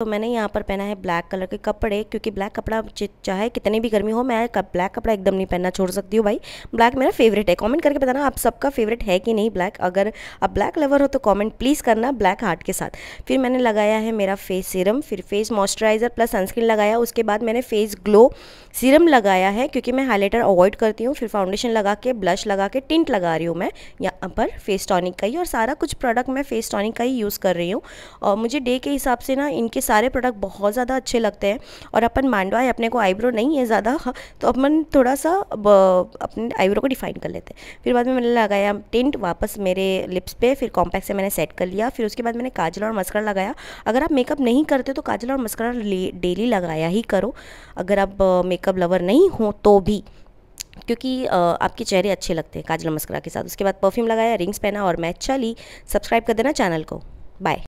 तो मैंने यहाँ पर पहना है ब्लैक कलर के कपड़े क्योंकि ब्लैक कपड़ा चाहे कितनी भी गर्मी हो मैं ब्लैक कपड़ा एकदम नहीं पहनना छोड़ सकती हूँ भाई ब्लैक मेरा फेवरेट है कमेंट करके बताना आप सबका फेवरेट है कि नहीं ब्लैक अगर आप ब्लैक लवर हो तो कमेंट प्लीज़ करना ब्लैक हार्ट के साथ फिर मैंने लगाया है मेरा फेस सीरम फिर फेस मॉइस्चराइज़र प्लस सनस्क्रीन लगाया उसके बाद मैंने फेस ग्लो सीरम लगाया है क्योंकि मैं हाईलाइटर अवॉइड करती हूँ फिर फाउंडेशन लगा के ब्लश लगा के टिंट लगा रही हूँ मैं यहाँ पर फेस टॉनिक का ही और सारा कुछ प्रोडक्ट मैं फेस टॉनिक का ही यूज़ कर रही हूँ और मुझे डे के हिसाब से ना इनके सारे प्रोडक्ट बहुत ज़्यादा अच्छे लगते हैं और अपन मांडवा है अपने को आईब्रो नहीं है ज़्यादा हाँ, तो अपन थोड़ा सा अपने आईब्रो को डिफाइन कर लेते हैं फिर बाद में मैंने लगाया टेंट वापस मेरे लिप्स पे फिर कॉम्पैक्ट से मैंने सेट कर लिया फिर उसके बाद मैंने काजल और मस्करा लगाया अगर आप मेकअप नहीं करते तो काजल और मस्करा डेली लगाया ही करो अगर आप मेकअप लवर नहीं हो तो भी क्योंकि आपके चेहरे अच्छे लगते हैं काजल मस्करा के साथ उसके बाद परफ्यूम लगाया रिंग्स पहना और मैं चली सब्सक्राइब कर देना चैनल को बाय